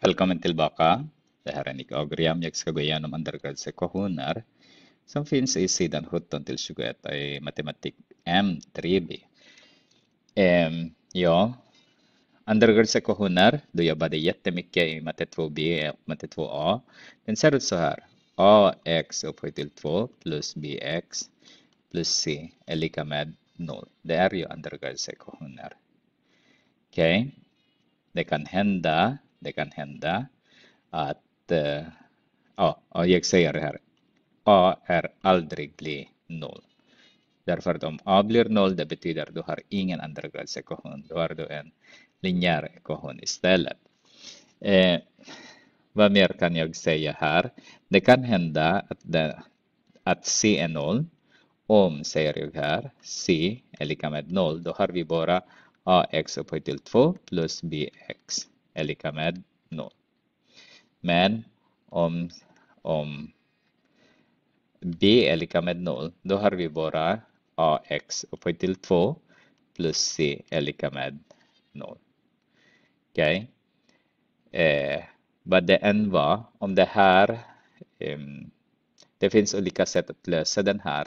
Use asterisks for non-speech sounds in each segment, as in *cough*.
Välkommen tillbaka. Det här är Nick Ogriam. Jag ska gå igenom undergrads som finns i sidan 17 till 21 i matematik M3B. Ehm, ja, undergrads du jobbade jättemycket i matte 2B och matte 2A. Den ser ut så här. AX upphöjt till 2 plus BX plus C är lika med 0. Det är ju undergrads Okej, okay. det kan hända det kan hända att, eh, ja, jag säger det här, A är aldrig bli noll. Därför att om A blir noll, det betyder att du har ingen andragradsekvation, då har du en linjär ekvation istället. Eh, vad mer kan jag säga här? Det kan hända att, det, att C är noll. Om, säger jag här, C är lika med noll, då har vi bara AX upphöjt till 2 plus BX är lika med noll. Men om, om b är lika med noll, då har vi bara ax upphöjt till 2 plus c är lika med noll. Okej? Okay? Eh, vad det än var, om det här eh, det finns olika sätt att lösa den här.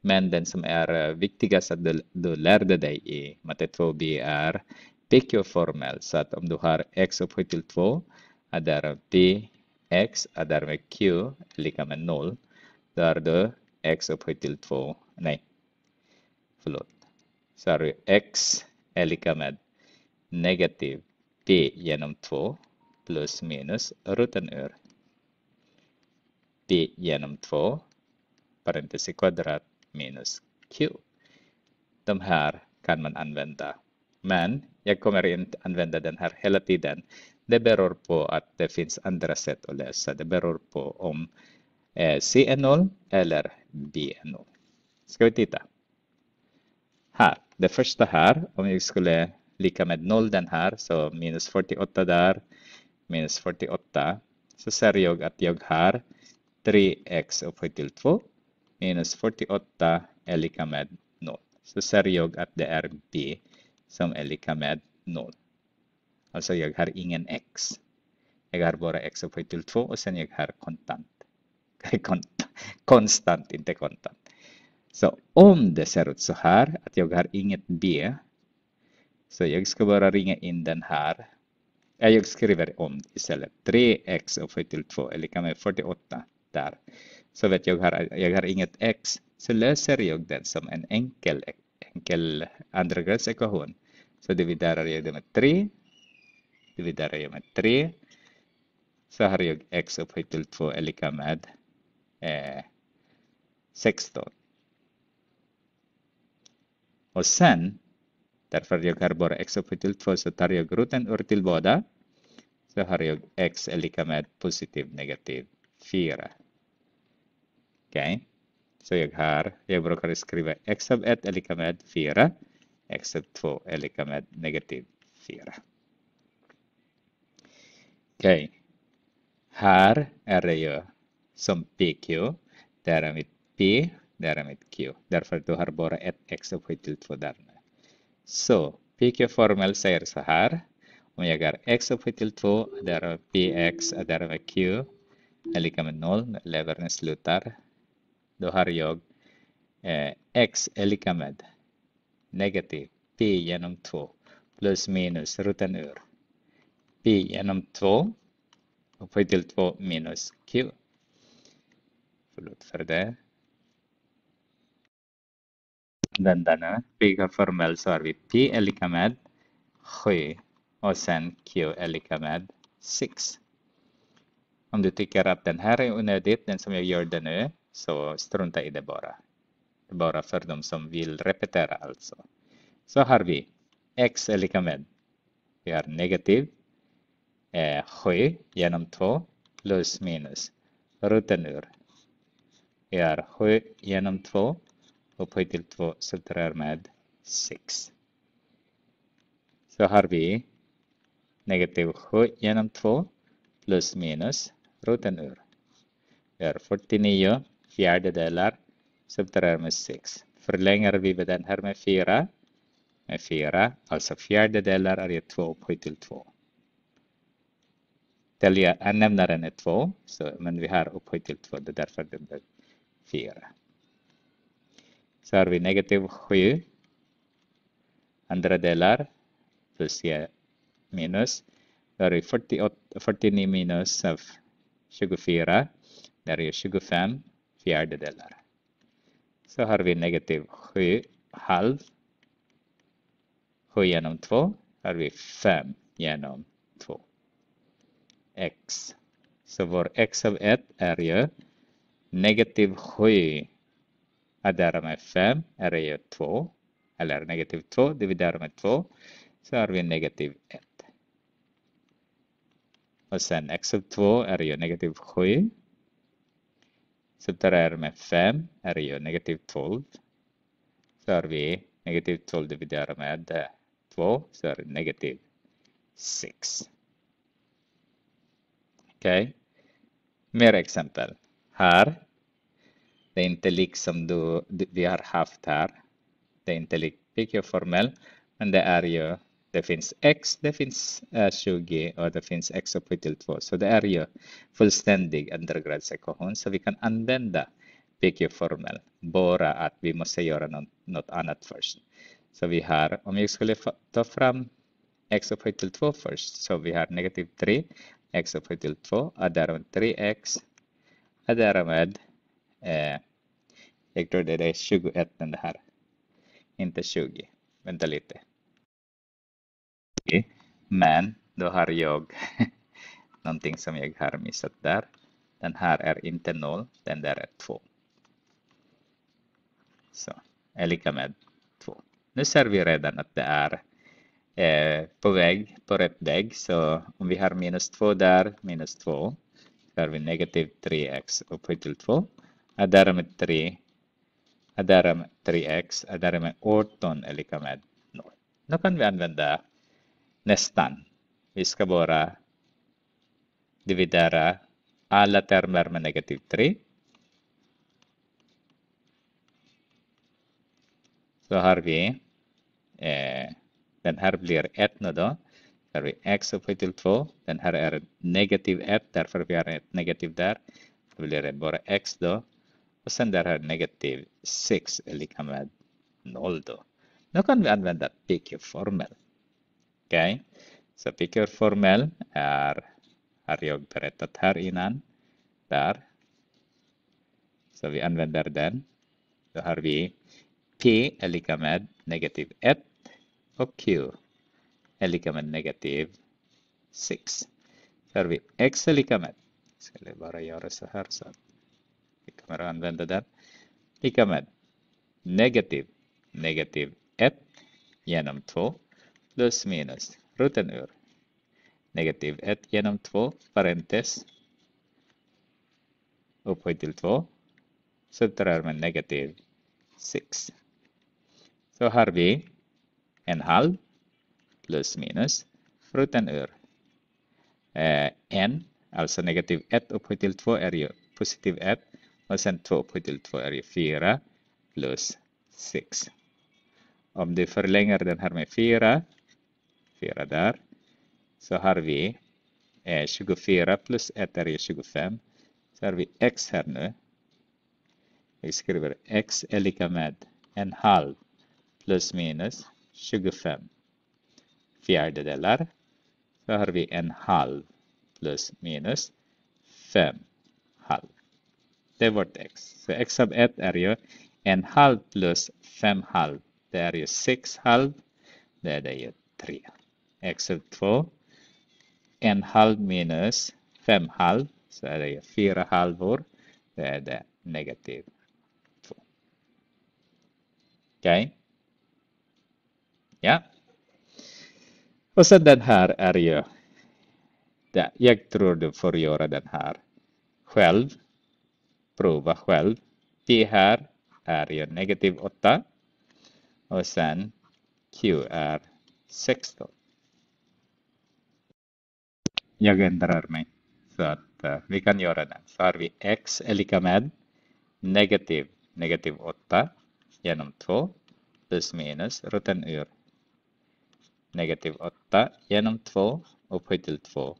Men den som är eh, viktigast att du, du lärde dig i matte 2b är pick your formel. Så att om du har x upphöjt till 2 är där px är där med q lika med 0. Då är du x upphöjt till 2. Nej, förlåt. Så har du x är lika med negativ p genom 2 plus minus roten ur p genom 2 parentes i kvadrat minus q. De här kan man använda men jag kommer inte använda den här hela tiden. Det beror på att det finns andra sätt att läsa. Det beror på om eh, C är 0 eller B är 0. Ska vi titta? Här, det första här, om vi skulle lika med 0 den här, så minus 48 där, minus 48, så ser jag att jag har 3x upphöjt till 2 minus 48 är lika med 0. Så ser jag att det är b som är lika med 0. Alltså jag har ingen x. Jag har bara x upphöjt till 2 och sen jag har kontant. *laughs* Konstant, inte kontant. Så om det ser ut så här att jag har inget b. Så jag ska bara ringa in den här. Jag skriver om istället. 3x upphöjt till 2 är lika med 48 där. Så vet jag har, jag har inget x. Så löser jag den som en enkel enkel Så dividerar jag det med 3 Dividerar jag med 3 så har jag x upphöjt till 2 är lika med eh, 16 och sen därför jag har bara x upphöjt till 2 så tar jag roten ur till båda så har jag x är lika med positiv negativ 4 okej okay. Så jag har, jag brukar skriva x sub 1 är lika med 4. x sub 2 är lika med negativ 4. Okej. Okay. Här är det ju som PQ. Där är mitt P, där är mitt Q. Därför du har bara ett x upphöjt till 2 där Så PQ-formel säger så här. Om jag har x upphöjt till 2, där är PX, där är Q är lika med 0. Levern slutar då har jag eh, x är lika med negativ pi genom 2 plus minus roten ur pi genom 2 och upphöjt till 2 minus q. Förlåt för det. Den denna pigga formell så har vi p är lika med 7 och sen q är lika med 6. Om du tycker att den här är onödigt, den som jag gör det nu, så strunta i det bara. Bara för de som vill repetera alltså. Så har vi x är lika med. Vi har negativ eh, 7 genom 2 plus minus roten ur. Vi har 7 genom 2 upphöjt till 2 subtraherar med 6. Så har vi negativ 7 genom 2 plus minus roten ur. Vi har 49 fjärdedelar subtraherar med 6. Förlänger vi med den här med 4 med 4, alltså fjärdedelar är ju 2 upphöjt till 2. Tälja nämnaren är 2, så, men vi har upphöjt till 2, det är därför det blir 4. Så har vi negativ 7, andra delar, plus minus. Då har vi 48, 49 minus av 24, där är 25 fjärdedelar. Så har vi negativ 7 halv. 7 genom 2 har vi 5 genom 2. x. Så vår x av 1 är ju negativ 7 adderar med 5 är ju 2. Eller negativ 2 dividerar med 2 så har vi negativ 1. Och sen x av 2 är ju negativ 7 Subtraherar med 5 är ju negativ 12. Så har vi negativ 12 dividerat med 2 så är det negativ 6. Okej. Okay. Mer exempel. Här. Det är inte lik som du, vi har haft här. Det är inte lik pq Men det är ju det finns x, det finns R20 eh, och det finns x upphöjt till 2. Så det är ju fullständig undergradsekvation. Så vi kan använda PQ-formel, bara att vi måste göra något annat först. Så vi har, om jag skulle ta fram x upphöjt till 2 först, så vi har negativ 3, x upphöjt till 2, och därmed 3x, och därmed, eh, jag tror det är 21 den här, inte 20, vänta lite mycket. Men då har jag *laughs* någonting som jag har missat där. Den här är inte noll, den där är två. Så är lika med två. Nu ser vi redan att det är eh, på väg, på rätt väg. Så om vi har minus två där, minus två, så har vi negativ 3x upphöjt till 2. Och därmed 3, och därmed 3x, och därmed 18 är lika med 0. Nu kan vi använda nästan. Vi ska bara dividera alla termer med negativ 3. Så har vi, eh, den här blir 1 nu då. Där har vi x upphöjt till 2. Den här är negativ 1, därför vi har ett negativ där. Då blir det bara x då. Och sen där har negativ 6 är lika med 0 då. Nu kan vi använda PQ-formel. Okej, okay. så pickerformel är, har jag berättat här innan. Där. Så vi använder den. Då har vi P är lika med negativ 1 och Q är lika med negativ 6. Så har vi X är lika med. Jag bara göra så här så att vi kommer att använda den. Lika med negativ negativ 1 genom 2 plus minus ruten ur negativ 1 genom 2 parentes upphöjt till 2 så drar negativ 6. Så har vi en halv plus minus ruten ur eh, n, alltså negativ 1 upphöjt till 2 är ju positiv 1 och sen 2 upphöjt till 2 är ju 4 plus 6. Om du förlänger den här med 4 24 där. Så har vi 24 eh, plus 1 är 25. Så har vi x här nu. Vi skriver x är lika med en halv plus minus 25 fjärdedelar. Så har vi en halv plus minus 5 halv. Det är vårt x. Så x av 1 är ju en halv plus 5 halv. Det är ju 6 halv. Det är det ju 3 except för en halv minus fem halv så är det fyra halvor. Det är det negativ 2. Okej? Okay. Ja. Och sen den här är ju... jag tror du får göra den här själv. Prova själv. Det här är ju negativ 8. Och sen Q är 16 jag ändrar mig. Så att uh, vi kan göra det. Så har vi x är lika med negativ, negativ 8 genom 2 plus minus roten ur negativ 8 genom 2 upphöjt till 2.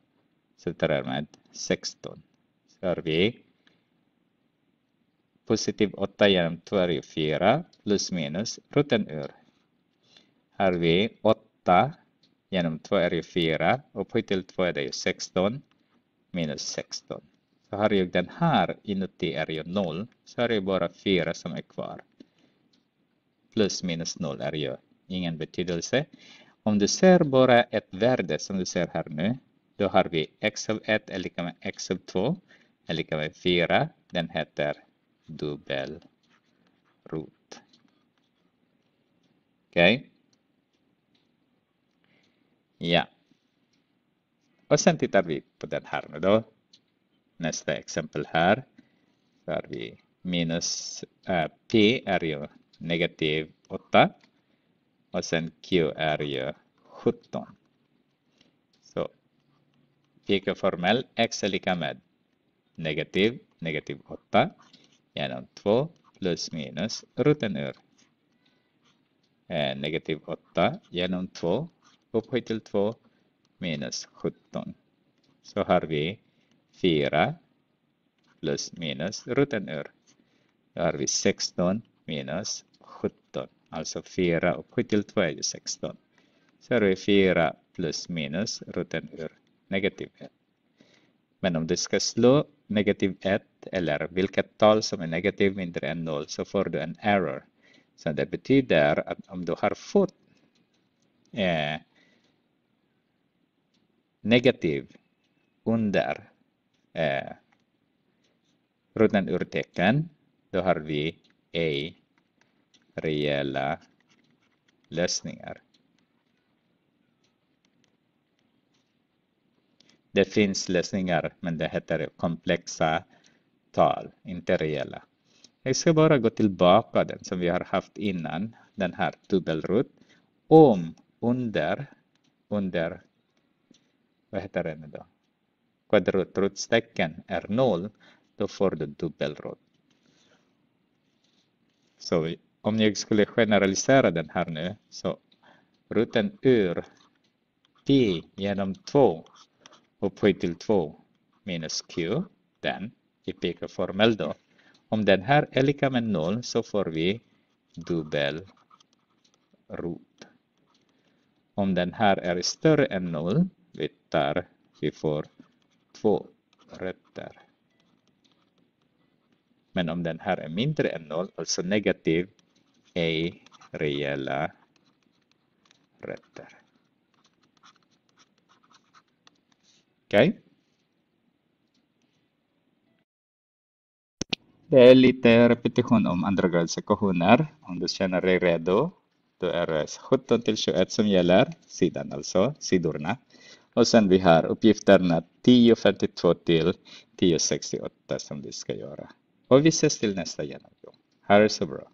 Så därmed 16. Så har vi positiv 8 genom 2 är 4 plus minus roten ur. Här har vi 8 genom 2 är ju 4. Upphöjt till 2 är det ju 16 minus 16. Så har jag den här inuti är ju 0. Så är det bara 4 som är kvar. Plus minus 0 är ju ingen betydelse. Om du ser bara ett värde som du ser här nu. Då har vi x av 1 är lika med x av 2 är lika med 4. Den heter dubbelrot. Okej. Okay. Ja. Och sen tittar vi på den här nu då. Nästa exempel här. Där vi minus äh, P är ju negativ 8 och sen Q är ju 17. Så PQ-formel X är lika med negativ, negativ 8 genom 2 plus minus roten ur eh, äh, negativ 8 genom 2 upphöjt till 2 minus 17. Så har vi 4 plus minus roten ur. Då har vi 16 minus 17. Alltså 4 upphöjt till 2 är ju 16. Så har vi 4 plus minus roten ur negativ 1. Men om du ska slå negativ 1 eller vilket tal som är negativ mindre än 0 så får du en error. Så det betyder att om du har fått eh, negativ under eh, rutan ur tecken, då har vi ej reella lösningar. Det finns lösningar, men det heter komplexa tal, inte reella. Jag ska bara gå tillbaka den som vi har haft innan, den här dubbelrot. Om under, under vad heter den då? Kvadratrotstecken är noll, då får du dubbelrot. Så om jag skulle generalisera den här nu, så roten ur p genom 2 upphöjt till 2 minus q, den i pk-formel då. Om den här är lika med 0 så får vi dubbelrot. Om den här är större än 0 vi tar, Vi får två rötter. Men om den här är mindre än noll, alltså negativ, ej reella rötter. Okej? Okay. Det är lite repetition om andra ekvationer. Om du känner dig redo, då är det 17 till 21 som gäller, sidan alltså, sidorna. Och sen vi har uppgifterna 10.52 till 10.68 som vi ska göra. Och vi ses till nästa genomgång. Ha det så bra.